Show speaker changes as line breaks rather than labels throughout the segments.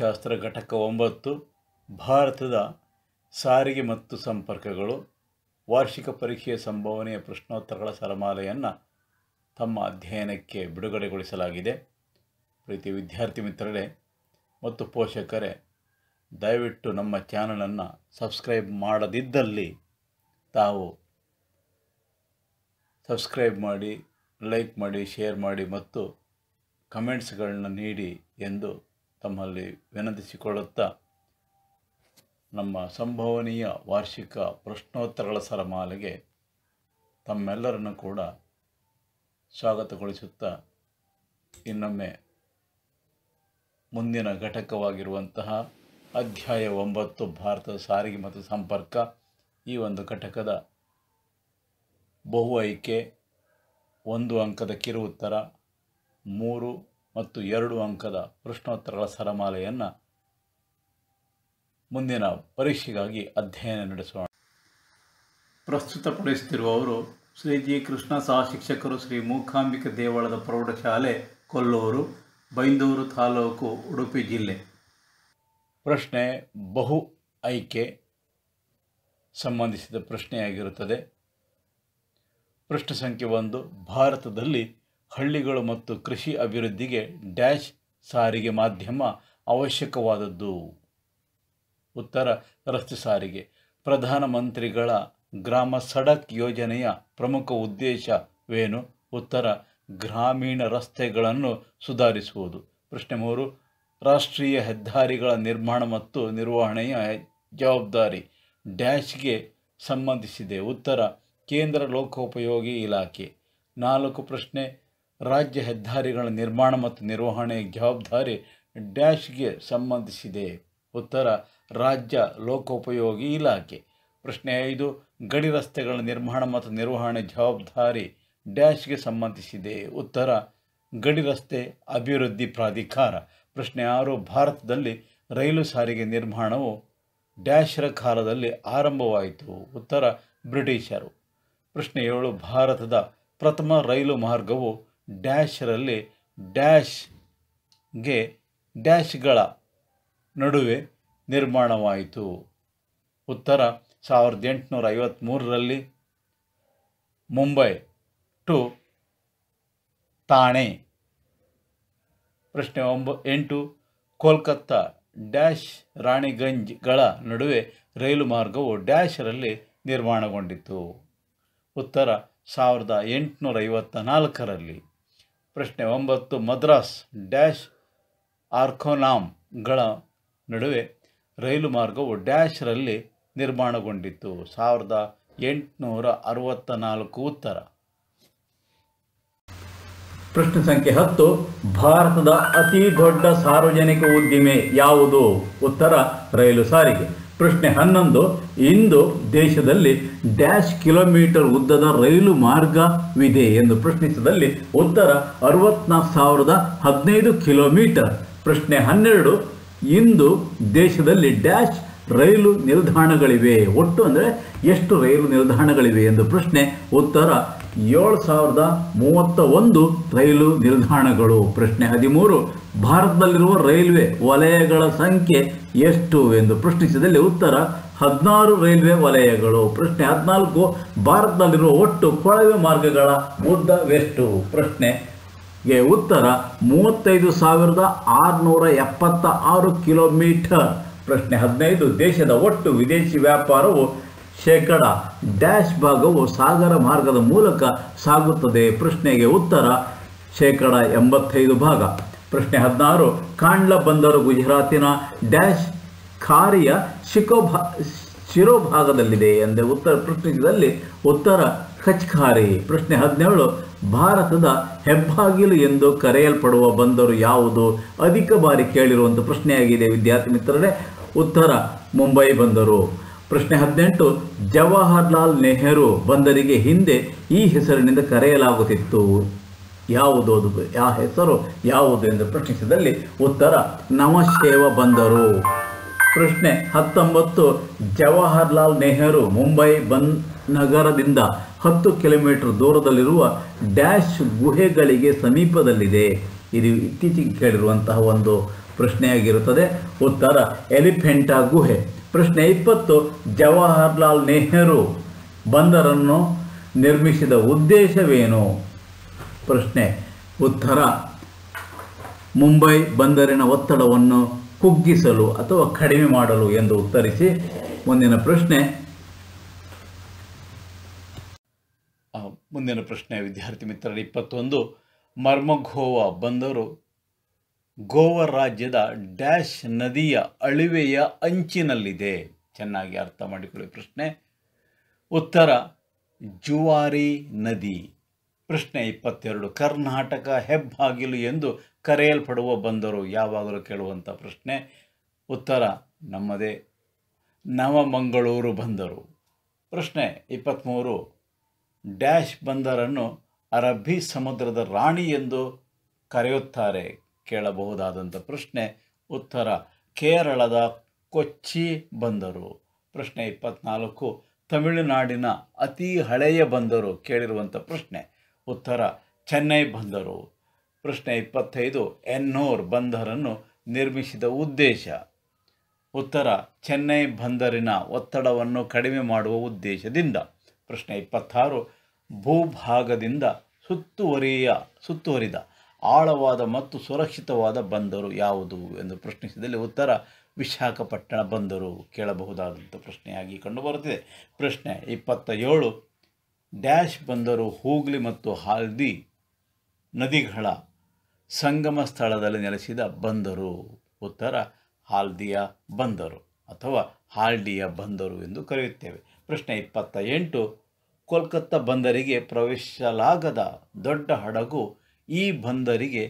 ಭೌತಶಾಸ್ತ್ರ ಘಟಕ ಒಂಬತ್ತು ಭಾರತದ ಸಾರಿಗೆ ಮತ್ತು ಸಂಪರ್ಕಗಳು ವಾರ್ಷಿಕ ಪರೀಕ್ಷೆಯ ಸಂಭವನೀಯ ಪ್ರಶ್ನೋತ್ತರಗಳ ಸರಮಾಲೆಯನ್ನು ತಮ್ಮ ಅಧ್ಯಯನಕ್ಕೆ ಬಿಡುಗಡೆಗೊಳಿಸಲಾಗಿದೆ ಪ್ರೀತಿ ವಿದ್ಯಾರ್ಥಿ ಮಿತ್ರರೇ ಮತ್ತು ಪೋಷಕರೇ ದಯವಿಟ್ಟು ನಮ್ಮ ಚಾನಲನ್ನು ಸಬ್ಸ್ಕ್ರೈಬ್ ಮಾಡದಿದ್ದಲ್ಲಿ ತಾವು ಸಬ್ಸ್ಕ್ರೈಬ್ ಮಾಡಿ ಲೈಕ್ ಮಾಡಿ ಶೇರ್ ಮಾಡಿ ಮತ್ತು ಕಮೆಂಟ್ಸ್ಗಳನ್ನ ನೀಡಿ ಎಂದು ತಮ್ಮಲ್ಲಿ ವಿನಂತಿಸಿಕೊಳ್ಳುತ್ತಾ ನಮ್ಮ ಸಂಭವನೀಯ ವಾರ್ಷಿಕ ಪ್ರಶ್ನೋತ್ತರಗಳ ಸರಮಾಲೆಗೆ ತಮ್ಮೆಲ್ಲರನ್ನು ಕೂಡ ಸ್ವಾಗತಗೊಳಿಸುತ್ತಾ ಇನ್ನೊಮ್ಮೆ ಮುಂದಿನ ಘಟಕವಾಗಿರುವಂತಹ ಅಧ್ಯಾಯ ಒಂಬತ್ತು ಭಾರತದ ಸಾರಿಗೆ ಮತ್ತು ಸಂಪರ್ಕ ಈ ಒಂದು ಘಟಕದ ಬಹು ಆಯ್ಕೆ ಒಂದು ಅಂಕದ ಕಿರು ಉತ್ತರ ಮೂರು ಮತ್ತು ಎರಡು ಅಂಕದ ಪ್ರಶ್ನೋತ್ತರಗಳ ಸರಮಾಲೆಯನ್ನು ಮುಂದಿನ ಪರೀಕ್ಷೆಗಾಗಿ ಅಧ್ಯಯನ ನಡೆಸೋಣ ಪ್ರಸ್ತುತಪಡಿಸುತ್ತಿರುವವರು ಶ್ರೀ ಜಿ ಕೃಷ್ಣ ಸಹ ಶಿಕ್ಷಕರು ಶ್ರೀ ಮೂಕಾಂಬಿಕ ದೇವಳದ ಪ್ರೌಢಶಾಲೆ ಕೊಲ್ಲೂರು ಬೈಂದೂರು ತಾಲೂಕು ಉಡುಪಿ ಜಿಲ್ಲೆ ಪ್ರಶ್ನೆ ಬಹು ಆಯ್ಕೆ ಸಂಬಂಧಿಸಿದ ಪ್ರಶ್ನೆಯಾಗಿರುತ್ತದೆ ಪ್ರಶ್ನೆ ಸಂಖ್ಯೆ ಒಂದು ಭಾರತದಲ್ಲಿ ಹಳ್ಳಿಗಳು ಮತ್ತು ಕೃಷಿ ಅಭಿವೃದ್ಧಿಗೆ ಡ್ಯಾಶ್ ಸಾರಿಗೆ ಮಾಧ್ಯಮ ಅವಶ್ಯಕವಾದದ್ದು ಉತ್ತರ ರಸ್ತೆ ಸಾರಿಗೆ ಪ್ರಧಾನಮಂತ್ರಿಗಳ ಗ್ರಾಮ ಸಡಕ್ ಯೋಜನೆಯ ಪ್ರಮುಖ ಉದ್ದೇಶವೇನು ಉತ್ತರ ಗ್ರಾಮೀಣ ರಸ್ತೆಗಳನ್ನು ಸುಧಾರಿಸುವುದು ಪ್ರಶ್ನೆ ಮೂರು ರಾಷ್ಟ್ರೀಯ ಹೆದ್ದಾರಿಗಳ ನಿರ್ಮಾಣ ಮತ್ತು ನಿರ್ವಹಣೆಯ ಜವಾಬ್ದಾರಿ ಡ್ಯಾಶ್ಗೆ ಸಂಬಂಧಿಸಿದೆ ಉತ್ತರ ಕೇಂದ್ರ ಲೋಕೋಪಯೋಗಿ ಇಲಾಖೆ ನಾಲ್ಕು ಪ್ರಶ್ನೆ ರಾಜ್ಯ ಹೆದ್ದಾರಿಗಳ ನಿರ್ಮಾಣ ಮತ್ತು ನಿರ್ವಹಣೆ ಜವಾಬ್ದಾರಿ ಡ್ಯಾಶ್ಗೆ ಸಂಬಂಧಿಸಿದೆ ಉತ್ತರ ರಾಜ್ಯ ಲೋಕೋಪಯೋಗಿ ಇಲಾಖೆ ಪ್ರಶ್ನೆ ಐದು ಗಡಿ ರಸ್ತೆಗಳ ನಿರ್ಮಾಣ ಮತ್ತು ನಿರ್ವಹಣೆ ಜವಾಬ್ದಾರಿ ಡ್ಯಾಶ್ಗೆ ಸಂಬಂಧಿಸಿದೆ ಉತ್ತರ ಗಡಿ ರಸ್ತೆ ಅಭಿವೃದ್ಧಿ ಪ್ರಾಧಿಕಾರ ಪ್ರಶ್ನೆ ಆರು ಭಾರತದಲ್ಲಿ ರೈಲು ಸಾರಿಗೆ ನಿರ್ಮಾಣವು ಡ್ಯಾಶ್ರ ಕಾಲದಲ್ಲಿ ಆರಂಭವಾಯಿತು ಉತ್ತರ ಬ್ರಿಟಿಷರು ಪ್ರಶ್ನೆ ಏಳು ಭಾರತದ ಪ್ರಥಮ ರೈಲು ಮಾರ್ಗವು ಡ್ಯಾಶ್ರಲ್ಲಿ ಡ್ಯಾಶ್ಗೆ ಡ್ಯಾಶ್ಗಳ ನಡುವೆ ನಿರ್ಮಾಣವಾಯಿತು ಉತ್ತರ ಸಾವಿರದ ಎಂಟುನೂರ ಐವತ್ತ್ಮೂರರಲ್ಲಿ ಮುಂಬೈ ಟು ಥಾಣೆ ಪ್ರಶ್ನೆ ಒಂಬ ಎಂಟು ಕೋಲ್ಕತ್ತಾ ಡ್ಯಾಶ್ ರಾಣಿಗಂಜ್ಗಳ ನಡುವೆ ರೈಲು ಮಾರ್ಗವು ಡ್ಯಾಶ್ರಲ್ಲಿ ನಿರ್ಮಾಣಗೊಂಡಿತು ಉತ್ತರ ಸಾವಿರದ ಎಂಟುನೂರ ಐವತ್ತ ನಾಲ್ಕರಲ್ಲಿ ಪ್ರಶ್ನೆ ಒಂಬತ್ತು ಮದ್ರಾಸ್ ಡ್ಯಾಶ್ ಆರ್ಕೋನಾಮ್ಗಳ ನಡುವೆ ರೈಲು ಮಾರ್ಗವು ಡ್ಯಾಶ್ರಲ್ಲಿ ನಿರ್ಮಾಣಗೊಂಡಿತು ಸಾವಿರದ ಎಂಟುನೂರ ಅರವತ್ತ ನಾಲ್ಕು ಉತ್ತರ ಪ್ರಶ್ನೆ ಸಂಖ್ಯೆ ಹತ್ತು ಭಾರತದ ಅತಿ ದೊಡ್ಡ ಸಾರ್ವಜನಿಕ ಉದ್ದಿಮೆ ಯಾವುದು ಉತ್ತರ ರೈಲು ಸಾರಿಗೆ ಪ್ರಶ್ನೆ ಹನ್ನೊಂದು ಇಂದು ದೇಶದಲ್ಲಿ ಡ್ಯಾಶ್ ಕಿಲೋಮೀಟರ್ ಉದ್ದದ ರೈಲು ಮಾರ್ಗವಿದೆ ಎಂದು ಪ್ರಶ್ನಿಸಿದಲ್ಲಿ ಉತ್ತರ ಅರವತ್ನಾಲ್ಕು ಸಾವಿರದ ಹದಿನೈದು ಕಿಲೋಮೀಟರ್ ಪ್ರಶ್ನೆ ಹನ್ನೆರಡು ಇಂದು ದೇಶದಲ್ಲಿ ಡ್ಯಾಶ್ ರೈಲು ನಿಲ್ದಾಣಗಳಿವೆ ಒಟ್ಟು ಅಂದರೆ ಎಷ್ಟು ರೈಲು ನಿಲ್ದಾಣಗಳಿವೆ ಎಂದು ಪ್ರಶ್ನೆ ಉತ್ತರ ಏಳು ಸಾವಿರದ ಮೂವತ್ತ ಒಂದು ರೈಲು ನಿಲ್ದಾಣಗಳು ಪ್ರಶ್ನೆ ಹದಿಮೂರು ಭಾರತದಲ್ಲಿರುವ ರೈಲ್ವೆ ವಲಯಗಳ ಸಂಖ್ಯೆ ಎಷ್ಟು ಎಂದು ಪ್ರಶ್ನಿಸಿದಲ್ಲಿ ಉತ್ತರ ಹದಿನಾರು ರೈಲ್ವೆ ವಲಯಗಳು ಪ್ರಶ್ನೆ ಹದಿನಾಲ್ಕು ಭಾರತದಲ್ಲಿರುವ ಒಟ್ಟು ಕೊಳವೆ ಮಾರ್ಗಗಳ ಉದ್ದವೆಷ್ಟು ಪ್ರಶ್ನೆಗೆ ಉತ್ತರ ಮೂವತ್ತೈದು ಸಾವಿರದ ಆರುನೂರ ಎಪ್ಪತ್ತ ಆರು ಕಿಲೋಮೀಟರ್ ಪ್ರಶ್ನೆ ಹದಿನೈದು ದೇಶದ ಒಟ್ಟು ವಿದೇಶಿ ವ್ಯಾಪಾರವು ಶೇಕಡ ಡ್ಯಾಶ್ ಭಾಗವು ಸಾಗರ ಮಾರ್ಗದ ಮೂಲಕ ಸಾಗುತ್ತದೆ ಪ್ರಶ್ನೆಗೆ ಉತ್ತರ ಶೇಕಡ ಎಂಬತ್ತೈದು ಭಾಗ ಪ್ರಶ್ನೆ ಹದಿನಾರು ಕಾಂಡ್ಲ ಬಂದರು ಗುಜರಾತಿನ ಡ್ಯಾಶ್ ಖಾರಿಯ ಶಿರೋ ಶಿರೋಭಾಗದಲ್ಲಿದೆ ಎಂದೇ ಉತ್ತರ ಪ್ರಶ್ನಿಸಿದಲ್ಲಿ ಉತ್ತರ ಕಚ್ಖಾರಿ ಪ್ರಶ್ನೆ ಹದಿನೇಳು ಭಾರತದ ಹೆಬ್ಬಾಗಿಲು ಎಂದು ಕರೆಯಲ್ಪಡುವ ಬಂದರು ಯಾವುದು ಅಧಿಕ ಬಾರಿ ಕೇಳಿರುವಂಥ ಪ್ರಶ್ನೆಯಾಗಿದೆ ವಿದ್ಯಾರ್ಥಿ ಮಿತ್ರರೇ ಉತ್ತರ ಮುಂಬೈ ಬಂದರು ಪ್ರಶ್ನೆ ಹದಿನೆಂಟು ಜವಾಹರ್ಲಾಲ್ ನೆಹರು ಬಂದರಿಗೆ ಹಿಂದೆ ಈ ಹೆಸರಿನಿಂದ ಕರೆಯಲಾಗುತ್ತಿತ್ತು ಯಾವುದು ಅದು ಯಾವ ಹೆಸರು ಯಾವುದು ಎಂದು ಪ್ರಶ್ನಿಸಿದಲ್ಲಿ ಉತ್ತರ ನಮಶೇವ ಬಂದರು ಪ್ರಶ್ನೆ ಹತ್ತೊಂಬತ್ತು ಜವಾಹರ್ಲಾಲ್ ನೆಹರು ಮುಂಬೈ ಬನ್ ನಗರದಿಂದ ಹತ್ತು ಕಿಲೋಮೀಟರ್ ದೂರದಲ್ಲಿರುವ ಡ್ಯಾಶ್ ಗುಹೆಗಳಿಗೆ ಸಮೀಪದಲ್ಲಿದೆ ಇದು ಇತ್ತೀಚೆಗೆ ಕೇಳಿರುವಂತಹ ಒಂದು ಪ್ರಶ್ನೆಯಾಗಿರುತ್ತದೆ ಉತ್ತರ ಎಲಿಫೆಂಟಾ ಗುಹೆ ಪ್ರಶ್ನೆ ಇಪ್ಪತ್ತು ಜವಾಹರ್ಲಾಲ್ ನೆಹರು ಬಂದರನ್ನು ನಿರ್ಮಿಸಿದ ಉದ್ದೇಶವೇನು ಪ್ರಶ್ನೆ ಉತ್ತರ ಮುಂಬೈ ಬಂದರಿನ ಒತ್ತಡವನ್ನು ಕುಗ್ಗಿಸಲು ಅಥವಾ ಕಡಿಮೆ ಮಾಡಲು ಎಂದು ಉತ್ತರಿಸಿ ಮುಂದಿನ ಪ್ರಶ್ನೆ ಮುಂದಿನ ಪ್ರಶ್ನೆ ವಿದ್ಯಾರ್ಥಿ ಮಿತ್ರರು ಇಪ್ಪತ್ತೊಂದು ಮರ್ಮಘೋವಾ ಬಂದರು ಗೋವಾ ರಾಜ್ಯದ ಡ್ಯಾಶ್ ನದಿಯ ಅಳಿವೆಯ ಅಂಚಿನಲ್ಲಿದೆ ಚೆನ್ನಾಗಿ ಅರ್ಥ ಮಾಡಿಕೊಳ್ಳಿ ಪ್ರಶ್ನೆ ಉತ್ತರ ಜುವಾರಿ ನದಿ ಪ್ರಶ್ನೆ ಇಪ್ಪತ್ತೆರಡು ಕರ್ನಾಟಕ ಹೆಬ್ಬಾಗಿಲು ಎಂದು ಕರೆಯಲ್ಪಡುವ ಬಂದರು ಯಾವಾಗಲೂ ಕೇಳುವಂಥ ಪ್ರಶ್ನೆ ಉತ್ತರ ನಮ್ಮದೇ ನವಮಂಗಳೂರು ಬಂದರು ಪ್ರಶ್ನೆ ಇಪ್ಪತ್ತ್ಮೂರು ಡ್ಯಾಶ್ ಬಂದರನ್ನು ಅರಬ್ಬಿ ಸಮುದ್ರದ ರಾಣಿ ಎಂದು ಕರೆಯುತ್ತಾರೆ ಕೇಳಬಹುದಾದಂಥ ಪ್ರಶ್ನೆ ಉತ್ತರ ಕೇರಳದ ಕೊಚ್ಚಿ ಬಂದರು ಪ್ರಶ್ನೆ ಇಪ್ಪತ್ನಾಲ್ಕು ತಮಿಳುನಾಡಿನ ಅತಿ ಹಳೆಯ ಬಂದರು ಕೇಳಿರುವಂಥ ಪ್ರಶ್ನೆ ಉತ್ತರ ಚೆನ್ನೈ ಬಂದರು ಪ್ರಶ್ನೆ ಇಪ್ಪತ್ತೈದು ಎನ್ನೋರ್ ಬಂದರನ್ನು ನಿರ್ಮಿಸಿದ ಉದ್ದೇಶ ಉತ್ತರ ಚೆನ್ನೈ ಬಂದರಿನ ಒತ್ತಡವನ್ನು ಕಡಿಮೆ ಮಾಡುವ ಉದ್ದೇಶದಿಂದ ಪ್ರಶ್ನೆ ಇಪ್ಪತ್ತಾರು ಭೂಭಾಗದಿಂದ ಸುತ್ತುವರಿಯ ಸುತ್ತುವರಿದ ಆಳವಾದ ಮತ್ತು ಸುರಕ್ಷಿತವಾದ ಬಂದರು ಯಾವುದು ಎಂದು ಪ್ರಶ್ನಿಸಿದಲ್ಲಿ ಉತ್ತರ ವಿಶಾಖಪಟ್ಟಣ ಬಂದರು ಕೇಳಬಹುದಾದಂಥ ಪ್ರಶ್ನೆಯಾಗಿ ಕಂಡುಬರುತ್ತಿದೆ ಪ್ರಶ್ನೆ ಇಪ್ಪತ್ತ ಏಳು ಡ್ಯಾಶ್ ಬಂದರು ಹೂಗ್ಲಿ ಮತ್ತು ಹಾಲ್ದಿ ನದಿಗಳ ಸಂಗಮ ಸ್ಥಳದಲ್ಲಿ ನೆಲೆಸಿದ ಬಂದರು ಉತ್ತರ ಹಾಲ್ದಿಯ ಬಂದರು ಅಥವಾ ಹಾಲ್ಡಿಯ ಬಂದರು ಎಂದು ಕರೆಯುತ್ತೇವೆ ಪ್ರಶ್ನೆ ಇಪ್ಪತ್ತ ಎಂಟು ಕೋಲ್ಕತ್ತಾ ಬಂದರಿಗೆ ಪ್ರವೇಶಿಸಲಾಗದ ದೊಡ್ಡ ಹಡಗು ಈ ಬಂದರಿಗೆ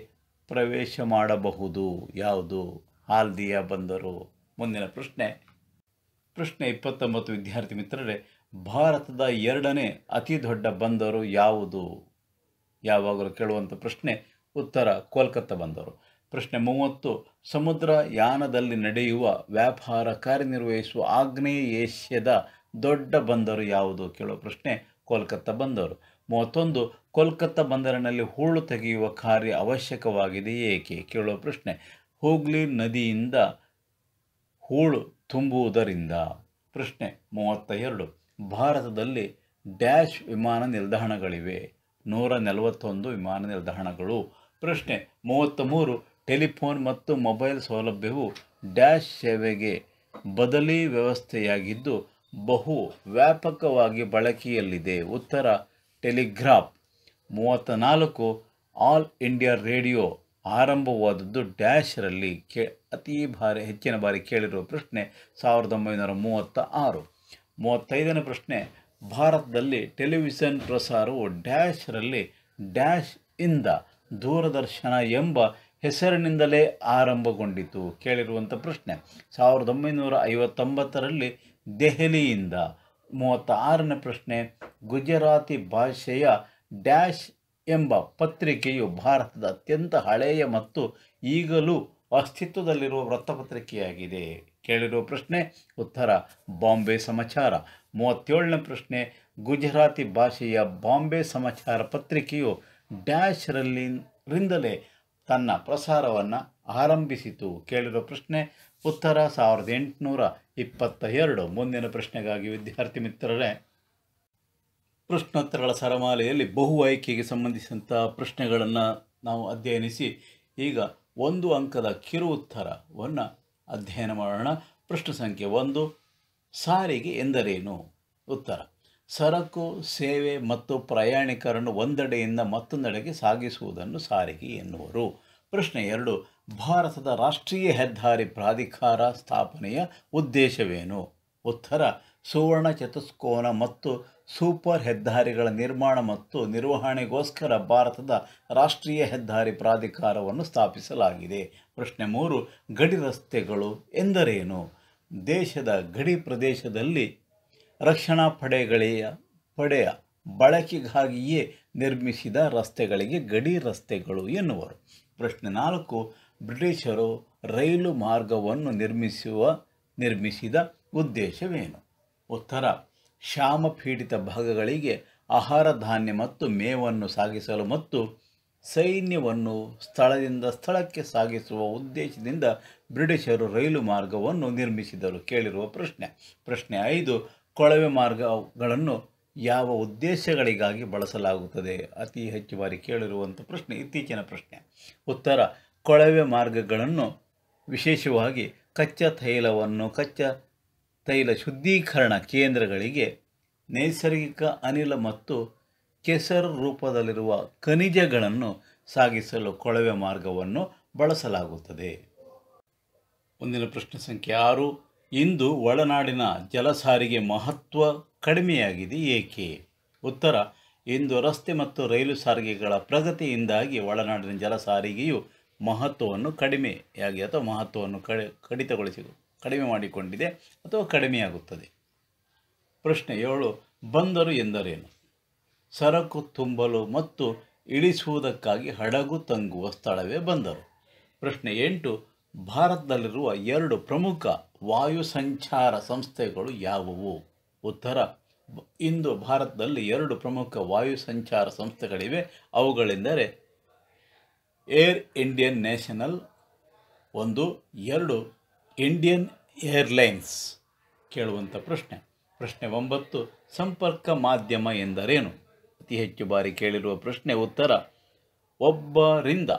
ಪ್ರವೇಶ ಮಾಡಬಹುದು ಯಾವುದು ಹಾಲ್ದಿಯ ಬಂದರು ಮುಂದಿನ ಪ್ರಶ್ನೆ ಪ್ರಶ್ನೆ ಇಪ್ಪತ್ತೊಂಬತ್ತು ವಿದ್ಯಾರ್ಥಿ ಮಿತ್ರರೇ ಭಾರತದ ಎರಡನೇ ಅತಿ ದೊಡ್ಡ ಬಂದರು ಯಾವುದು ಯಾವಾಗಲೂ ಕೇಳುವಂಥ ಪ್ರಶ್ನೆ ಉತ್ತರ ಕೋಲ್ಕತ್ತಾ ಬಂದರು ಪ್ರಶ್ನೆ ಮೂವತ್ತು ಸಮುದ್ರ ಯಾನದಲ್ಲಿ ನಡೆಯುವ ವ್ಯಾಪಾರ ಕಾರ್ಯನಿರ್ವಹಿಸುವ ಆಗ್ನೇಯ ಏಷ್ಯಾದ ದೊಡ್ಡ ಬಂದರು ಯಾವುದು ಕೇಳುವ ಪ್ರಶ್ನೆ ಕೋಲ್ಕತ್ತಾ ಬಂದರು ಮೂವತ್ತೊಂದು ಕೋಲ್ಕತ್ತಾ ಬಂದರಿನಲ್ಲಿ ಹೂಳು ತೆಗೆಯುವ ಕಾರ್ಯ ಅವಶ್ಯಕವಾಗಿದೆ ಏಕೆ ಕೇಳುವ ಪ್ರಶ್ನೆ ಹೂಗ್ಲಿ ನದಿಯಿಂದ ಹೂಳು ತುಂಬುವುದರಿಂದ ಪ್ರಶ್ನೆ ಮೂವತ್ತ ಎರಡು ಭಾರತದಲ್ಲಿ ಡ್ಯಾಶ್ ವಿಮಾನ ನಿಲ್ದಾಣಗಳಿವೆ ನೂರ ನಲವತ್ತೊಂದು ವಿಮಾನ ನಿಲ್ದಾಣಗಳು ಪ್ರಶ್ನೆ ಮೂವತ್ತ ಮೂರು ಟೆಲಿಫೋನ್ ಮತ್ತು ಮೊಬೈಲ್ ಸೌಲಭ್ಯವು ಡ್ಯಾಶ್ ಸೇವೆಗೆ ಬದಲಿ ವ್ಯವಸ್ಥೆಯಾಗಿದ್ದು ಬಹು ವ್ಯಾಪಕವಾಗಿ ಬಳಕೆಯಲ್ಲಿದೆ ಉತ್ತರ ಟೆಲಿಗ್ರಾಫ್ ಮೂವತ್ತ ನಾಲ್ಕು ಆಲ್ ಇಂಡಿಯಾ ರೇಡಿಯೋ ಆರಂಭವಾದದ್ದು ಡ್ಯಾಶ್ರಲ್ಲಿ ಕೇ ಅತಿ ಭಾರಿ ಹೆಚ್ಚಿನ ಬಾರಿ ಕೇಳಿರುವ ಪ್ರಶ್ನೆ ಸಾವಿರದ ಒಂಬೈನೂರ ಮೂವತ್ತ ಆರು ಮೂವತ್ತೈದನೇ ಪ್ರಶ್ನೆ ಭಾರತದಲ್ಲಿ ಟೆಲಿವಿಷನ್ ಪ್ರಸಾರವು ಡ್ಯಾಶ್ರಲ್ಲಿ ಡ್ಯಾಶ್ ಇಂದ ದೂರದರ್ಶನ ಎಂಬ ಹೆಸರಿನಿಂದಲೇ ಆರಂಭಗೊಂಡಿತು ಕೇಳಿರುವಂಥ ಪ್ರಶ್ನೆ ಸಾವಿರದ ಒಂಬೈನೂರ ಐವತ್ತೊಂಬತ್ತರಲ್ಲಿ ದೆಹಲಿಯಿಂದ ಮೂವತ್ತಾರನೇ ಪ್ರಶ್ನೆ ಗುಜರಾತಿ ಭಾಷೆಯ ಡ್ಯಾಶ್ ಎಂಬ ಪತ್ರಿಕೆಯು ಭಾರತದ ಅತ್ಯಂತ ಹಳೆಯ ಮತ್ತು ಈಗಲೂ ಅಸ್ತಿತ್ವದಲ್ಲಿರುವ ವೃತ್ತಪತ್ರಿಕೆಯಾಗಿದೆ ಕೇಳಿರುವ ಪ್ರಶ್ನೆ ಉತ್ತರ ಬಾಂಬೆ ಸಮಾಚಾರ ಮೂವತ್ತೇಳನೇ ಪ್ರಶ್ನೆ ಗುಜರಾತಿ ಭಾಷೆಯ ಬಾಂಬೆ ಸಮಾಚಾರ ಪತ್ರಿಕೆಯು ಡ್ಯಾಶ್ರಲ್ಲಿ ರಿಂದಲೇ ತನ್ನ ಪ್ರಸಾರವನ್ನು ಆರಂಭಿಸಿತು ಕೇಳಿರೋ ಪ್ರಶ್ನೆ ಉತ್ತರ ಸಾವಿರದ ಎಂಟುನೂರ ಇಪ್ಪತ್ತ ಎರಡು ಮುಂದಿನ ಪ್ರಶ್ನೆಗಾಗಿ ವಿದ್ಯಾರ್ಥಿ ಮಿತ್ರರೇ ಪ್ರಶ್ನೋತ್ತರಗಳ ಸರಮಾಲೆಯಲ್ಲಿ ಬಹು ಆಯ್ಕೆಗೆ ಸಂಬಂಧಿಸಿದಂಥ ಪ್ರಶ್ನೆಗಳನ್ನು ನಾವು ಅಧ್ಯಯನಿಸಿ ಈಗ ಒಂದು ಅಂಕದ ಕಿರು ಉತ್ತರವನ್ನು ಅಧ್ಯಯನ ಮಾಡೋಣ ಪ್ರಶ್ನೆ ಸಂಖ್ಯೆ ಒಂದು ಸಾರಿಗೆ ಎಂದರೇನು ಉತ್ತರ ಸರಕು ಸೇವೆ ಮತ್ತು ಪ್ರಯಾಣಿಕರನ್ನು ಒಂದೆಡೆಯಿಂದ ಮತ್ತೊಂದೆಡೆಗೆ ಸಾಗಿಸುವುದನ್ನು ಸಾರಿಗೆ ಎನ್ನುವರು ಪ್ರಶ್ನೆ ಎರಡು ಭಾರತದ ರಾಷ್ಟ್ರೀಯ ಹೆದ್ದಾರಿ ಪ್ರಾಧಿಕಾರ ಸ್ಥಾಪನೆಯ ಉದ್ದೇಶವೇನು ಉತ್ತರ ಸುವರ್ಣ ಚತುಷ್ಕೋನ ಮತ್ತು ಸೂಪರ್ ಹೆದ್ದಾರಿಗಳ ನಿರ್ಮಾಣ ಮತ್ತು ನಿರ್ವಹಣೆಗೋಸ್ಕರ ಭಾರತದ ರಾಷ್ಟ್ರೀಯ ಹೆದ್ದಾರಿ ಪ್ರಾಧಿಕಾರವನ್ನು ಸ್ಥಾಪಿಸಲಾಗಿದೆ ಪ್ರಶ್ನೆ ಮೂರು ಗಡಿ ರಸ್ತೆಗಳು ಎಂದರೇನು ದೇಶದ ಗಡಿ ಪ್ರದೇಶದಲ್ಲಿ ರಕ್ಷಣಾ ಪಡೆಗಳೆಯ ಪಡೆಯ ಬಳಕೆಗಾಗಿಯೇ ನಿರ್ಮಿಸಿದ ರಸ್ತೆಗಳಿಗೆ ಗಡಿ ರಸ್ತೆಗಳು ಎನ್ನುವರು ಪ್ರಶ್ನೆ ನಾಲ್ಕು ಬ್ರಿಟಿಷರು ರೈಲು ಮಾರ್ಗವನ್ನು ನಿರ್ಮಿಸುವ ನಿರ್ಮಿಸಿದ ಉದ್ದೇಶವೇನು ಉತ್ತರ ಶ್ಯಾಮಪೀಡಿತ ಭಾಗಗಳಿಗೆ ಆಹಾರ ಧಾನ್ಯ ಮತ್ತು ಮೇವನ್ನು ಸಾಗಿಸಲು ಮತ್ತು ಸೈನ್ಯವನ್ನು ಸ್ಥಳದಿಂದ ಸ್ಥಳಕ್ಕೆ ಸಾಗಿಸುವ ಉದ್ದೇಶದಿಂದ ಬ್ರಿಟಿಷರು ರೈಲು ಮಾರ್ಗವನ್ನು ನಿರ್ಮಿಸಿದರು ಕೇಳಿರುವ ಪ್ರಶ್ನೆ ಪ್ರಶ್ನೆ ಐದು ಕೊಳವೆ ಮಾರ್ಗಗಳನ್ನು ಯಾವ ಉದ್ದೇಶಗಳಿಗಾಗಿ ಬಳಸಲಾಗುತ್ತದೆ ಅತಿ ಹೆಚ್ಚು ಬಾರಿ ಕೇಳಿರುವಂಥ ಪ್ರಶ್ನೆ ಇತ್ತೀಚಿನ ಪ್ರಶ್ನೆ ಉತ್ತರ ಕೊಳವೆ ಮಾರ್ಗಗಳನ್ನು ವಿಶೇಷವಾಗಿ ಕಚ್ಚಾ ತೈಲವನ್ನು ಕಚ್ಚಾ ತೈಲ ಶುದ್ಧೀಕರಣ ಕೇಂದ್ರಗಳಿಗೆ ನೈಸರ್ಗಿಕ ಅನಿಲ ಮತ್ತು ಕೆಸರ್ ರೂಪದಲ್ಲಿರುವ ಖನಿಜಗಳನ್ನು ಸಾಗಿಸಲು ಕೊಳವೆ ಮಾರ್ಗವನ್ನು ಬಳಸಲಾಗುತ್ತದೆ ಮುಂದಿನ ಪ್ರಶ್ನೆ ಸಂಖ್ಯೆ ಆರು ಇಂದು ಒಳನಾಡಿನ ಜಲಸಾರಿಗೆ ಮಹತ್ವ ಕಡಿಮೆಯಾಗಿದೆ ಏಕೆ ಉತ್ತರ ಇಂದು ರಸ್ತೆ ಮತ್ತು ರೈಲು ಸಾರಿಗೆಗಳ ಪ್ರಗತಿಯಿಂದಾಗಿ ಒಳನಾಡಿನ ಸಾರಿಗೆಯು ಮಹತ್ವವನ್ನು ಕಡಿಮೆಯಾಗಿ ಅಥವಾ ಮಹತ್ವವನ್ನು ಕಡಿ ಕಡಿತಗೊಳಿಸಿ ಕಡಿಮೆ ಮಾಡಿಕೊಂಡಿದೆ ಅಥವಾ ಕಡಿಮೆಯಾಗುತ್ತದೆ ಪ್ರಶ್ನೆ ಏಳು ಬಂದರು ಎಂದರೇನು ಸರಕು ತುಂಬಲು ಮತ್ತು ಇಳಿಸುವುದಕ್ಕಾಗಿ ಹಡಗು ತಂಗುವ ಸ್ಥಳವೇ ಬಂದರು ಪ್ರಶ್ನೆ ಎಂಟು ಭಾರತದಲ್ಲಿರುವ ಎರಡು ಪ್ರಮುಖ ವಾಯು ಸಂಚಾರ ಸಂಸ್ಥೆಗಳು ಯಾವುವು ಉತ್ತರ ಇಂದು ಭಾರತದಲ್ಲಿ ಎರಡು ಪ್ರಮುಖ ವಾಯು ಸಂಚಾರ ಸಂಸ್ಥೆಗಳಿವೆ ಅವುಗಳೆಂದರೆ ಏರ್ ಇಂಡಿಯನ್ ನ್ಯಾಷನಲ್ ಒಂದು ಎರಡು ಇಂಡಿಯನ್ ಏರ್ಲೈನ್ಸ್ ಕೇಳುವಂಥ ಪ್ರಶ್ನೆ ಪ್ರಶ್ನೆ ಒಂಬತ್ತು ಸಂಪರ್ಕ ಮಾಧ್ಯಮ ಎಂದರೇನು ಅತಿ ಹೆಚ್ಚು ಬಾರಿ ಕೇಳಿರುವ ಪ್ರಶ್ನೆ ಉತ್ತರ ಒಬ್ಬರಿಂದ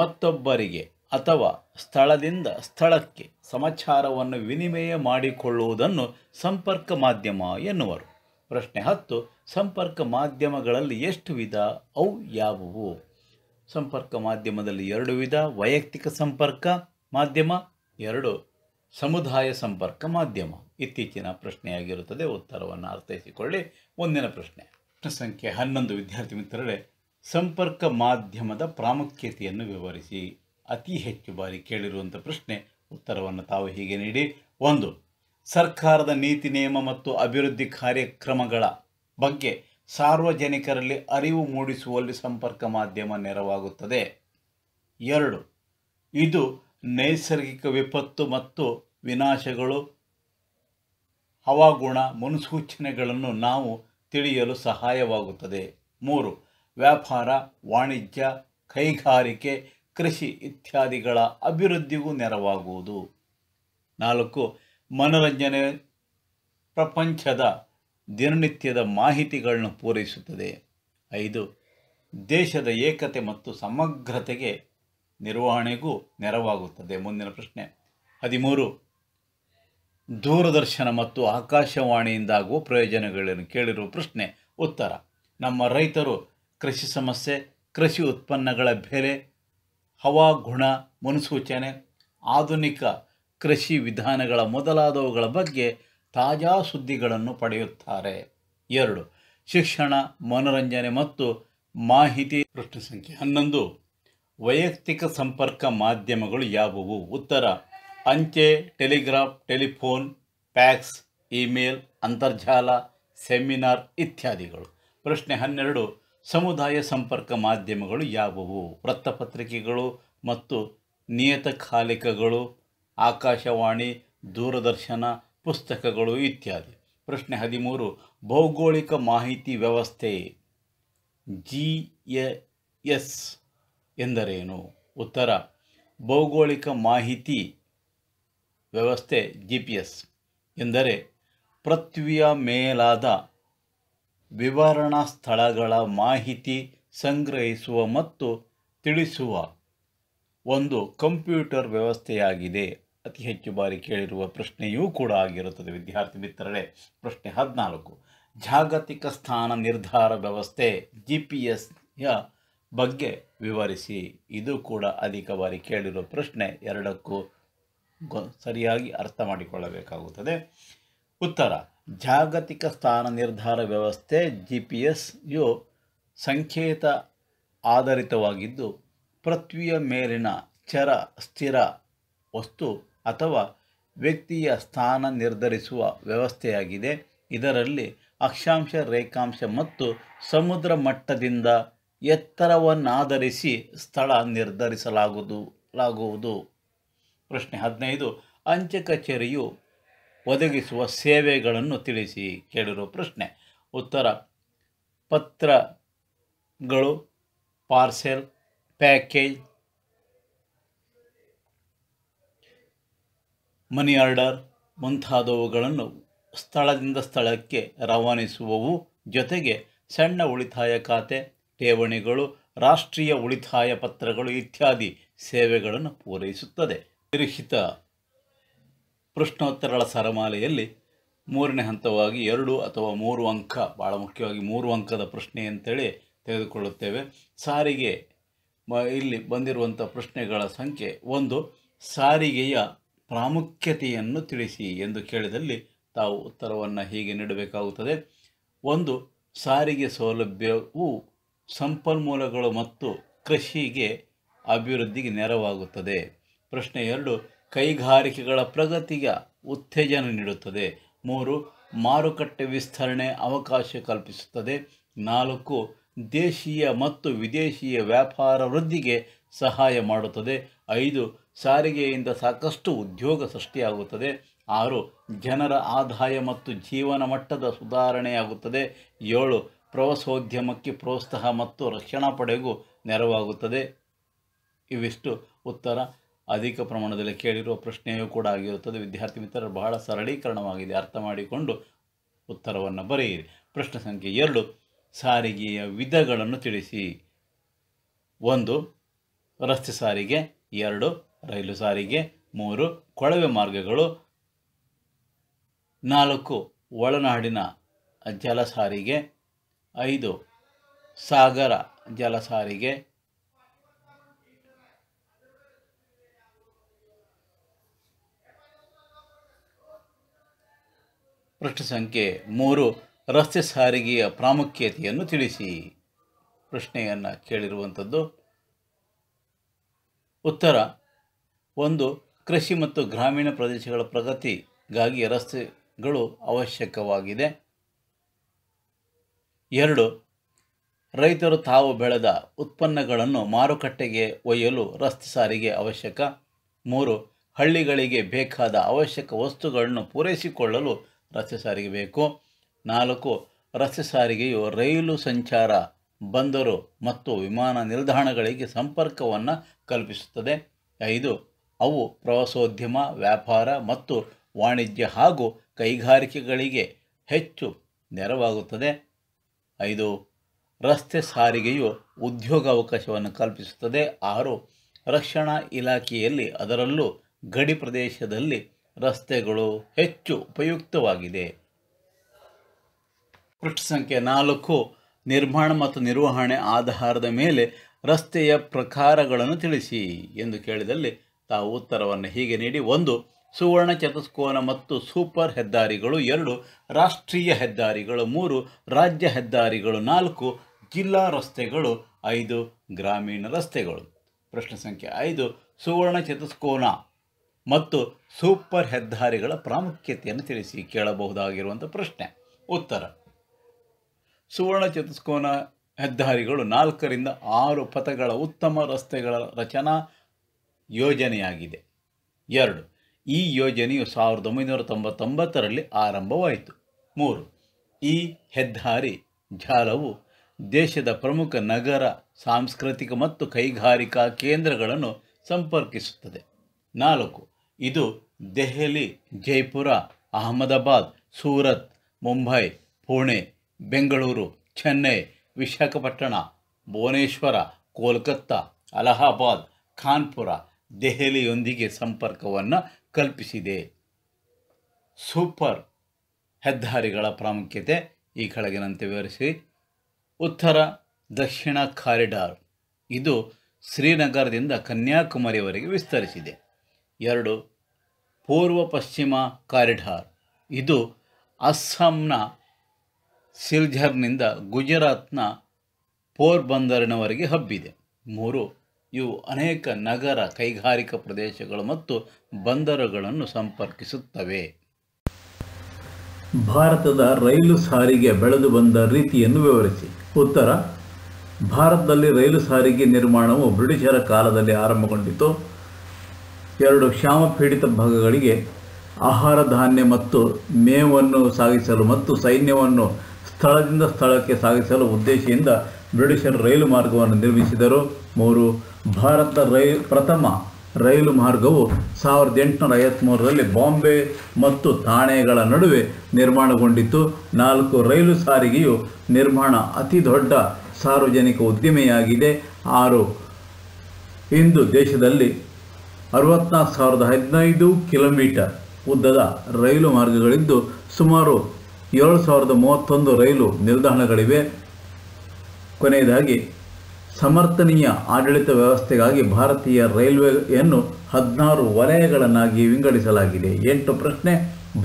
ಮತ್ತೊಬ್ಬರಿಗೆ ಅಥವಾ ಸ್ಥಳದಿಂದ ಸ್ಥಳಕ್ಕೆ ಸಮಾಚಾರವನ್ನು ವಿನಿಮಯ ಮಾಡಿಕೊಳ್ಳುವುದನ್ನು ಸಂಪರ್ಕ ಮಾಧ್ಯಮ ಎನ್ನುವರು ಪ್ರಶ್ನೆ ಹತ್ತು ಸಂಪರ್ಕ ಮಾಧ್ಯಮಗಳಲ್ಲಿ ಎಷ್ಟು ವಿಧ ಅವು ಯಾವುವು ಸಂಪರ್ಕ ಮಾಧ್ಯಮದಲ್ಲಿ ಎರಡು ವಿಧ ವೈಯಕ್ತಿಕ ಸಂಪರ್ಕ ಮಾಧ್ಯಮ ಎರಡು ಸಮುದಾಯ ಸಂಪರ್ಕ ಮಾಧ್ಯಮ ಇತ್ತೀಚಿನ ಪ್ರಶ್ನೆಯಾಗಿರುತ್ತದೆ ಉತ್ತರವನ್ನು ಅರ್ಥೈಸಿಕೊಳ್ಳಿ ಮುಂದಿನ ಪ್ರಶ್ನೆ ಪ್ರಶ್ನೆ ಸಂಖ್ಯೆ ಹನ್ನೊಂದು ವಿದ್ಯಾರ್ಥಿ ಮಿತ್ರರೇ ಸಂಪರ್ಕ ಮಾಧ್ಯಮದ ಪ್ರಾಮುಖ್ಯತೆಯನ್ನು ವಿವರಿಸಿ ಅತಿ ಹೆಚ್ಚು ಬಾರಿ ಕೇಳಿರುವಂಥ ಪ್ರಶ್ನೆ ಉತ್ತರವನ್ನು ತಾವು ಹೀಗೆ ನೀಡಿ ಒಂದು ಸರ್ಕಾರದ ನೀತಿ ನಿಯಮ ಮತ್ತು ಅಭಿವೃದ್ಧಿ ಕಾರ್ಯಕ್ರಮಗಳ ಬಗ್ಗೆ ಸಾರ್ವಜನಿಕರಲ್ಲಿ ಅರಿವು ಮೂಡಿಸುವಲ್ಲಿ ಸಂಪರ್ಕ ಮಾಧ್ಯಮ ನೆರವಾಗುತ್ತದೆ ಎರಡು ಇದು ನೈಸರ್ಗಿಕ ವಿಪತ್ತು ಮತ್ತು ವಿನಾಶಗಳು ಹವಾಗುಣ ಮುನ್ಸೂಚನೆಗಳನ್ನು ನಾವು ತಿಳಿಯಲು ಸಹಾಯವಾಗುತ್ತದೆ ಮೂರು ವ್ಯಾಪಾರ ವಾಣಿಜ್ಯ ಕೈಗಾರಿಕೆ ಕೃಷಿ ಇತ್ಯಾದಿಗಳ ಅಭಿವೃದ್ಧಿಗೂ ನೆರವಾಗುವುದು ನಾಲ್ಕು ಮನರಂಜನೆ ಪ್ರಪಂಚದ ದಿನನಿತ್ಯದ ಮಾಹಿತಿಗಳನ್ನು ಪೂರೈಸುತ್ತದೆ ಐದು ದೇಶದ ಏಕತೆ ಮತ್ತು ಸಮಗ್ರತೆಗೆ ನಿರ್ವಹಣೆಗೂ ನೆರವಾಗುತ್ತದೆ ಮುಂದಿನ ಪ್ರಶ್ನೆ ಹದಿಮೂರು ದೂರದರ್ಶನ ಮತ್ತು ಆಕಾಶವಾಣಿಯಿಂದಾಗುವ ಪ್ರಯೋಜನಗಳನ್ನು ಕೇಳಿರುವ ಪ್ರಶ್ನೆ ಉತ್ತರ ನಮ್ಮ ರೈತರು ಕೃಷಿ ಸಮಸ್ಯೆ ಕೃಷಿ ಉತ್ಪನ್ನಗಳ ಬೆಲೆ ಹವಾಗುಣ ಮುನ್ಸೂಚನೆ ಆಧುನಿಕ ಕೃಷಿ ವಿಧಾನಗಳ ಮೊದಲಾದವುಗಳ ಬಗ್ಗೆ ತಾಜಾ ಸುದ್ದಿಗಳನ್ನು ಪಡೆಯುತ್ತಾರೆ ಎರಡು ಶಿಕ್ಷಣ ಮನೋರಂಜನೆ ಮತ್ತು ಮಾಹಿತಿ ಪ್ರಶ್ನೆ ಸಂಖ್ಯೆ ಹನ್ನೊಂದು ವೈಯಕ್ತಿಕ ಸಂಪರ್ಕ ಮಾಧ್ಯಮಗಳು ಯಾವುವು ಉತ್ತರ ಅಂಚೆ ಟೆಲಿಗ್ರಾಫ್ ಟೆಲಿಫೋನ್ ಪ್ಯಾಕ್ಸ್ ಇಮೇಲ್ ಅಂತರ್ಜಾಲ ಸೆಮಿನಾರ್ ಇತ್ಯಾದಿಗಳು ಪ್ರಶ್ನೆ ಹನ್ನೆರಡು ಸಮುದಾಯ ಸಂಪರ್ಕ ಮಾಧ್ಯಮಗಳು ಯಾವುವು ವೃತ್ತಪತ್ರಿಕೆಗಳು ಮತ್ತು ನಿಯತಕಾಲಿಕಗಳು ಆಕಾಶವಾಣಿ ದೂರದರ್ಶನ ಪುಸ್ತಕಗಳು ಇತ್ಯಾದಿ ಪ್ರಶ್ನೆ ಹದಿಮೂರು ಭೌಗೋಳಿಕ ಮಾಹಿತಿ ವ್ಯವಸ್ಥೆ ಜಿ ಎ ಎಸ್ ಎಂದರೇನು ಉತ್ತರ ಭೌಗೋಳಿಕ ಮಾಹಿತಿ ವ್ಯವಸ್ಥೆ ಜಿ ಪಿ ಎಸ್ ಎಂದರೆ ಪೃಥ್ವಿಯ ಮೇಲಾದ ವಿವರಣಾ ಸ್ಥಳಗಳ ಮಾಹಿತಿ ಸಂಗ್ರಹಿಸುವ ಮತ್ತು ತಿಳಿಸುವ ಒಂದು ಕಂಪ್ಯೂಟರ್ ವ್ಯವಸ್ಥೆಯಾಗಿದೆ ಅತಿ ಹೆಚ್ಚು ಬಾರಿ ಕೇಳಿರುವ ಪ್ರಶ್ನೆಯೂ ಕೂಡ ಆಗಿರುತ್ತದೆ ವಿದ್ಯಾರ್ಥಿ ಮಿತ್ರರೇ ಪ್ರಶ್ನೆ ಹದಿನಾಲ್ಕು ಜಾಗತಿಕ ಸ್ಥಾನ ನಿರ್ಧಾರ ವ್ಯವಸ್ಥೆ ಜಿ ಪಿ ಎಸ್ಯ ಬಗ್ಗೆ ವಿವರಿಸಿ ಇದು ಕೂಡ ಅಧಿಕ ಬಾರಿ ಕೇಳಿರುವ ಪ್ರಶ್ನೆ ಎರಡಕ್ಕೂ ಸರಿಯಾಗಿ ಅರ್ಥ ಮಾಡಿಕೊಳ್ಳಬೇಕಾಗುತ್ತದೆ ಉತ್ತರ ಜಾಗತಿಕ ಸ್ಥಾನ ನಿರ್ಧಾರ ವ್ಯವಸ್ಥೆ ಜಿ ಪಿ ಯು ಸಂಕೇತ ಆಧಾರಿತವಾಗಿದ್ದು ಪೃಥ್ವಿಯ ಮೇಲಿನ ಚರ ಸ್ಥಿರ ವಸ್ತು ಅಥವಾ ವ್ಯಕ್ತಿಯ ಸ್ಥಾನ ನಿರ್ಧರಿಸುವ ವ್ಯವಸ್ಥೆಯಾಗಿದೆ ಇದರಲ್ಲಿ ಅಕ್ಷಾಂಶ ರೇಖಾಂಶ ಮತ್ತು ಸಮುದ್ರ ಮಟ್ಟದಿಂದ ಎತ್ತರವನ್ನಾಧರಿಸಿ ಸ್ಥಳ ನಿರ್ಧರಿಸಲಾಗುವುದು ಲಾಗುವುದು ಪ್ರಶ್ನೆ ಹದಿನೈದು ಅಂಚೆ ಕಚೇರಿಯು ಒದಗಿಸುವ ಸೇವೆಗಳನ್ನು ತಿಳಿಸಿ ಕೇಳಿರುವ ಪ್ರಶ್ನೆ ಉತ್ತರ ಪತ್ರಗಳು ಪಾರ್ಸೆಲ್ ಪ್ಯಾಕೇಜ್ ಮನಿ ಆರ್ಡರ್ ಮುಂತಾದವುಗಳನ್ನು ಸ್ಥಳದಿಂದ ಸ್ಥಳಕ್ಕೆ ರವಾನಿಸುವವು ಜೊತೆಗೆ ಸಣ್ಣ ಉಳಿತಾಯ ಖಾತೆ ಠೇವಣಿಗಳು ರಾಷ್ಟ್ರೀಯ ಉಳಿತಾಯ ಪತ್ರಗಳು ಇತ್ಯಾದಿ ಸೇವೆಗಳನ್ನು ಪೂರೈಸುತ್ತದೆ ನಿರೀಕ್ಷಿತ ಪ್ರಶ್ನೋತ್ತರಗಳ ಸರಮಾಲೆಯಲ್ಲಿ ಮೂರನೇ ಹಂತವಾಗಿ ಎರಡು ಅಥವಾ ಮೂರು ಅಂಕ ಭಾಳ ಮುಖ್ಯವಾಗಿ ಮೂರು ಅಂಕದ ಪ್ರಶ್ನೆ ಅಂತೇಳಿ ತೆಗೆದುಕೊಳ್ಳುತ್ತೇವೆ ಸಾರಿಗೆ ಇಲ್ಲಿ ಬಂದಿರುವಂಥ ಪ್ರಶ್ನೆಗಳ ಸಂಖ್ಯೆ ಒಂದು ಸಾರಿಗೆಯ ಪ್ರಾಮುಖ್ಯತೆಯನ್ನು ತಿಳಿಸಿ ಎಂದು ಕೇಳಿದಲ್ಲಿ ತಾವು ಉತ್ತರವನ್ನು ಹೀಗೆ ನೀಡಬೇಕಾಗುತ್ತದೆ ಒಂದು ಸಾರಿಗೆ ಸೌಲಭ್ಯವು ಸಂಪನ್ಮೂಲಗಳು ಮತ್ತು ಕೃಷಿಗೆ ಅಭಿವೃದ್ಧಿಗೆ ನೆರವಾಗುತ್ತದೆ ಪ್ರಶ್ನೆ ಎರಡು ಕೈಗಾರಿಕೆಗಳ ಪ್ರಗತಿಗೆ ಉತ್ತೇಜನ ನೀಡುತ್ತದೆ ಮೂರು ಮಾರುಕಟ್ಟೆ ವಿಸ್ತರಣೆ ಅವಕಾಶ ಕಲ್ಪಿಸುತ್ತದೆ ನಾಲ್ಕು ದೇಶೀಯ ಮತ್ತು ವಿದೇಶೀಯ ವ್ಯಾಪಾರ ವೃದ್ಧಿಗೆ ಸಹಾಯ ಮಾಡುತ್ತದೆ ಐದು ಸಾರಿಗೆಯಿಂದ ಸಾಕಷ್ಟು ಉದ್ಯೋಗ ಸೃಷ್ಟಿಯಾಗುತ್ತದೆ ಆರು ಜನರ ಆದಾಯ ಮತ್ತು ಜೀವನ ಮಟ್ಟದ ಸುಧಾರಣೆಯಾಗುತ್ತದೆ ಏಳು ಪ್ರವಾಸೋದ್ಯಮಕ್ಕೆ ಪ್ರೋತ್ಸಾಹ ಮತ್ತು ರಕ್ಷಣಾ ಪಡೆಗೂ ನೆರವಾಗುತ್ತದೆ ಇವಿಷ್ಟು ಉತ್ತರ ಅಧಿಕ ಪ್ರಮಾಣದಲ್ಲಿ ಕೇಳಿರುವ ಪ್ರಶ್ನೆಯೂ ಕೂಡ ಆಗಿರುತ್ತದೆ ವಿದ್ಯಾರ್ಥಿ ಮಿತ್ರರು ಬಹಳ ಸರಳೀಕರಣವಾಗಿದೆ ಅರ್ಥ ಮಾಡಿಕೊಂಡು ಉತ್ತರವನ್ನು ಬರೆಯಿರಿ ಪ್ರಶ್ನೆ ಸಂಖ್ಯೆ ಎರಡು ಸಾರಿಗೆಯ ವಿಧಗಳನ್ನು ತಿಳಿಸಿ ಒಂದು ರಸ್ತೆ ಸಾರಿಗೆ ಎರಡು ರೈಲು ಸಾರಿಗೆ ಮೂರು ಕೊಳವೆ ಮಾರ್ಗಗಳು ನಾಲ್ಕು ಒಳನಾಡಿನ ಜಲ ಸಾರಿಗೆ ಐದು ಸಾಗರ ಜಲ ಸಾರಿಗೆ ಸಂಖ್ಯೆ ಮೂರು ರಸ್ತೆ ಸಾರಿಗೆಯ ಪ್ರಾಮುಖ್ಯತೆಯನ್ನು ತಿಳಿಸಿ ಪ್ರಶ್ನೆಯನ್ನು ಕೇಳಿರುವಂಥದ್ದು ಉತ್ತರ ಒಂದು ಕೃಷಿ ಮತ್ತು ಗ್ರಾಮೀಣ ಪ್ರದೇಶಗಳ ಪ್ರಗತಿಗಾಗಿ ರಸ್ತೆಗಳು ಅವಶ್ಯಕವಾಗಿದೆ ಎರಡು ರೈತರು ತಾವು ಬೆಳೆದ ಉತ್ಪನ್ನಗಳನ್ನು ಮಾರುಕಟ್ಟೆಗೆ ಒಯ್ಯಲು ರಸ್ತೆ ಸಾರಿಗೆ ಅವಶ್ಯಕ ಮೂರು ಹಳ್ಳಿಗಳಿಗೆ ಬೇಕಾದ ಅವಶ್ಯಕ ವಸ್ತುಗಳನ್ನು ಪೂರೈಸಿಕೊಳ್ಳಲು ರಸ್ತೆ ಸಾರಿಗೆ ಬೇಕು ನಾಲ್ಕು ರಸ್ತೆ ಸಾರಿಗೆಯು ರೈಲು ಸಂಚಾರ ಬಂದರು ಮತ್ತು ವಿಮಾನ ನಿಲ್ದಾಣಗಳಿಗೆ ಸಂಪರ್ಕವನ್ನು ಕಲ್ಪಿಸುತ್ತದೆ ಐದು ಅವು ಪ್ರವಾಸೋದ್ಯಮ ವ್ಯಾಪಾರ ಮತ್ತು ವಾಣಿಜ್ಯ ಹಾಗೂ ಕೈಗಾರಿಕೆಗಳಿಗೆ ಹೆಚ್ಚು ನೆರವಾಗುತ್ತದೆ ಐದು ರಸ್ತೆ ಸಾರಿಗೆಯು ಉದ್ಯೋಗಾವಕಾಶವನ್ನು ಕಲ್ಪಿಸುತ್ತದೆ ಆರು ರಕ್ಷಣಾ ಇಲಾಖೆಯಲ್ಲಿ ಅದರಲ್ಲೂ ಗಡಿ ಪ್ರದೇಶದಲ್ಲಿ ರಸ್ತೆಗಳು ಹೆಚ್ಚು ಉಪಯುಕ್ತವಾಗಿದೆ ಪೃಷ್ಠ ಸಂಖ್ಯೆ ನಾಲ್ಕು ನಿರ್ಮಾಣ ಮತ್ತು ನಿರ್ವಹಣೆ ಆಧಾರದ ಮೇಲೆ ರಸ್ತೆಯ ಪ್ರಕಾರಗಳನ್ನು ತಿಳಿಸಿ ಎಂದು ಕೇಳಿದಲ್ಲಿ ತಾವು ಉತ್ತರವನ್ನು ಹೀಗೆ ನೀಡಿ ಒಂದು ಸುವರ್ಣ ಚತುಷ್ಕೋನ ಮತ್ತು ಸೂಪರ್ ಹೆದ್ದಾರಿಗಳು ಎರಡು ರಾಷ್ಟ್ರೀಯ ಹೆದ್ದಾರಿಗಳು ಮೂರು ರಾಜ್ಯ ಹೆದ್ದಾರಿಗಳು ನಾಲ್ಕು ಜಿಲ್ಲಾ ರಸ್ತೆಗಳು ಐದು ಗ್ರಾಮೀಣ ರಸ್ತೆಗಳು ಪ್ರಶ್ನೆ ಸಂಖ್ಯೆ ಐದು ಸುವರ್ಣ ಚತುಷ್ಕೋನ ಮತ್ತು ಸೂಪರ್ ಹೆದ್ದಾರಿಗಳ ಪ್ರಾಮುಖ್ಯತೆಯನ್ನು ತಿಳಿಸಿ ಕೇಳಬಹುದಾಗಿರುವಂಥ ಪ್ರಶ್ನೆ ಉತ್ತರ ಸುವರ್ಣ ಚತುಷ್ಕೋನ ಹೆದ್ದಾರಿಗಳು ನಾಲ್ಕರಿಂದ ಆರು ಪಥಗಳ ಉತ್ತಮ ರಸ್ತೆಗಳ ರಚನಾ ಯೋಜನೆಯಾಗಿದೆ ಎರಡು ಈ ಯೋಜನೆಯು ಸಾವಿರದ ಒಂಬೈನೂರ ತೊಂಬತ್ತೊಂಬತ್ತರಲ್ಲಿ ಆರಂಭವಾಯಿತು ಮೂರು ಈ ಹೆದ್ದಾರಿ ಜಾಲವು ದೇಶದ ಪ್ರಮುಖ ನಗರ ಸಾಂಸ್ಕೃತಿಕ ಮತ್ತು ಕೈಗಾರಿಕಾ ಕೇಂದ್ರಗಳನ್ನು ಸಂಪರ್ಕಿಸುತ್ತದೆ ನಾಲ್ಕು ಇದು ದೆಹಲಿ ಜೈಪುರ ಅಹಮದಾಬಾದ್ ಸೂರತ್ ಮುಂಬೈ ಪುಣೆ ಬೆಂಗಳೂರು ಚೆನ್ನೈ ವಿಶಾಖಪಟ್ಟಣ ಭುವನೇಶ್ವರ ಕೋಲ್ಕತ್ತಾ ಅಲಹಾಬಾದ್ ಖಾನ್ಪುರ ದೆಹಲಿಯೊಂದಿಗೆ ಸಂಪರ್ಕವನ್ನು ಕಲ್ಪಿಸಿದೆ ಸೂಪರ್ ಹೆದ್ದಾರಿಗಳ ಪ್ರಾಮುಖ್ಯತೆ ಈ ಕೆಳಗಿನಂತೆ ವಿವರಿಸಿ ಉತ್ತರ ದಕ್ಷಿಣ ಕಾರಿಡಾರ್ ಇದು ಶ್ರೀನಗರದಿಂದ ಕನ್ಯಾಕುಮಾರಿವರೆಗೆ ವಿಸ್ತರಿಸಿದೆ ಎರಡು ಪೂರ್ವ ಪಶ್ಚಿಮ ಕಾರಿಡಾರ್ ಇದು ಅಸ್ಸಾಂನ ಸಿಲ್ಜರ್ನಿಂದ ಗುಜರಾತ್ನ ಪೋರ್ಬಂದರಿನವರೆಗೆ ಹಬ್ಬಿದೆ ಮೂರು ಇವು ಅನೇಕ ನಗರ ಕೈಗಾರಿಕಾ ಪ್ರದೇಶಗಳು ಮತ್ತು ಬಂದರುಗಳನ್ನು ಸಂಪರ್ಕಿಸುತ್ತವೆ ಭಾರತದ ರೈಲು ಸಾರಿಗೆ ಬೆಳೆದು ಬಂದ ರೀತಿಯನ್ನು ವಿವರಿಸಿ ಉತ್ತರ ಭಾರತದಲ್ಲಿ ರೈಲು ಸಾರಿಗೆ ನಿರ್ಮಾಣವು ಬ್ರಿಟಿಷರ ಕಾಲದಲ್ಲಿ ಆರಂಭಗೊಂಡಿತು ಎರಡು ಪೀಡಿತ ಭಾಗಗಳಿಗೆ ಆಹಾರ ಧಾನ್ಯ ಮತ್ತು ಮೇವನ್ನು ಸಾಗಿಸಲು ಮತ್ತು ಸೈನ್ಯವನ್ನು ಸ್ಥಳದಿಂದ ಸ್ಥಳಕ್ಕೆ ಸಾಗಿಸಲು ಉದ್ದೇಶದಿಂದ ಬ್ರಿಟಿಷರು ರೈಲು ಮಾರ್ಗವನ್ನು ನಿರ್ಮಿಸಿದರು ಮೂರು ಭಾರತ ರೈ ಪ್ರಥಮ ರೈಲು ಮಾರ್ಗವು ಸಾವಿರದ ಎಂಟುನೂರ ಐವತ್ತ್ಮೂರರಲ್ಲಿ ಬಾಂಬೆ ಮತ್ತು ಥಾಣೆಗಳ ನಡುವೆ ನಿರ್ಮಾಣಗೊಂಡಿತು ನಾಲ್ಕು ರೈಲು ಸಾರಿಗೆಯು ನಿರ್ಮಾಣ ಅತಿ ದೊಡ್ಡ ಸಾರ್ವಜನಿಕ ಉದ್ದಿಮೆಯಾಗಿದೆ ಆರು ಇಂದು ದೇಶದಲ್ಲಿ ಅರವತ್ತ್ನಾಲ್ಕು ಸಾವಿರದ ಹದಿನೈದು ಕಿಲೋಮೀಟರ್ ಉದ್ದದ ರೈಲು ಮಾರ್ಗಗಳಿದ್ದು ಸುಮಾರು ಏಳು ಸಾವಿರದ ಮೂವತ್ತೊಂದು ರೈಲು ನಿಲ್ದಾಣಗಳಿವೆ ಕೊನೆಯದಾಗಿ ಸಮರ್ಥನೀಯ ಆಡಳಿತ ವ್ಯವಸ್ಥೆಗಾಗಿ ಭಾರತೀಯ ರೈಲ್ವೆಯನ್ನು ಹದಿನಾರು ವಲಯಗಳನ್ನಾಗಿ ವಿಂಗಡಿಸಲಾಗಿದೆ ಎಂಟು ಪ್ರಶ್ನೆ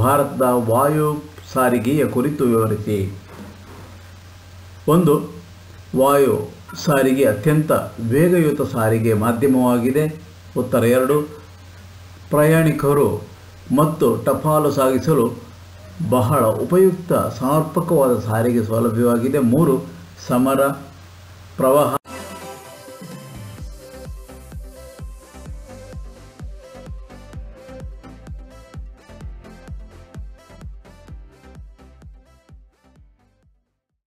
ಭಾರತದ ವಾಯು ಸಾರಿಗೆಯ ಕುರಿತು ವಿವರಿಸಿ ಒಂದು ವಾಯು ಸಾರಿಗೆ ಅತ್ಯಂತ ವೇಗಯುತ ಸಾರಿಗೆ ಮಾಧ್ಯಮವಾಗಿದೆ ಉತ್ತರ ಎರಡು ಪ್ರಯಾಣಿಕರು ಮತ್ತು ಟಪಾಲು ಸಾಗಿಸಲು ಬಹಳ ಉಪಯುಕ್ತ ಸಮರ್ಪಕವಾದ ಸಾರಿಗೆ ಸೌಲಭ್ಯವಾಗಿದೆ ಮೂರು ಸಮರ ಪ್ರವಾಹ